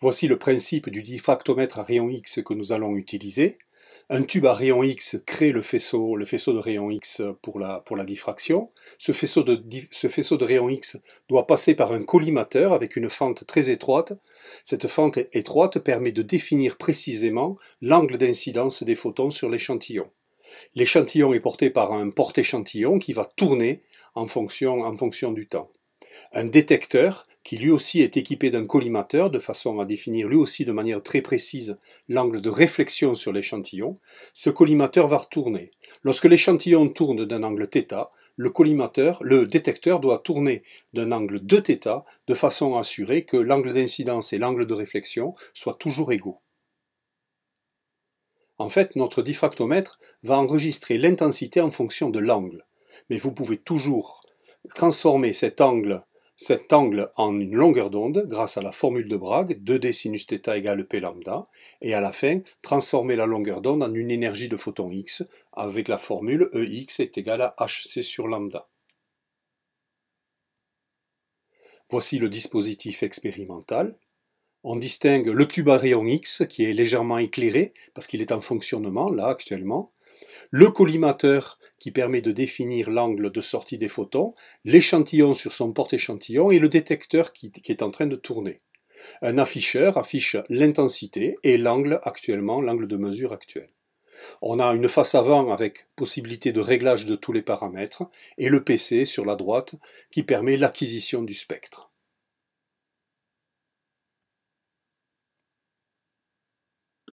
Voici le principe du diffractomètre à rayon X que nous allons utiliser. Un tube à rayon X crée le faisceau, le faisceau de rayon X pour la, pour la diffraction. Ce faisceau, de, ce faisceau de rayon X doit passer par un collimateur avec une fente très étroite. Cette fente étroite permet de définir précisément l'angle d'incidence des photons sur l'échantillon. L'échantillon est porté par un porte-échantillon qui va tourner en fonction, en fonction du temps. Un détecteur qui lui aussi est équipé d'un collimateur de façon à définir lui aussi de manière très précise l'angle de réflexion sur l'échantillon, ce collimateur va retourner. Lorsque l'échantillon tourne d'un angle θ, le collimateur, le détecteur doit tourner d'un angle 2θ de façon à assurer que l'angle d'incidence et l'angle de réflexion soient toujours égaux. En fait, notre diffractomètre va enregistrer l'intensité en fonction de l'angle, mais vous pouvez toujours transformer cet angle cet angle en une longueur d'onde, grâce à la formule de Bragg, 2d sinus égale p lambda, et à la fin, transformer la longueur d'onde en une énergie de photon x, avec la formule EX est égale à hc sur lambda. Voici le dispositif expérimental. On distingue le tube à rayon X qui est légèrement éclairé parce qu'il est en fonctionnement là actuellement le collimateur qui permet de définir l'angle de sortie des photons, l'échantillon sur son porte-échantillon et le détecteur qui, est en train de tourner. Un afficheur affiche l'intensité et l'angle actuellement, l'angle de mesure actuel. On a une face avant avec possibilité de réglage de tous les paramètres et le PC sur la droite qui permet l'acquisition du spectre.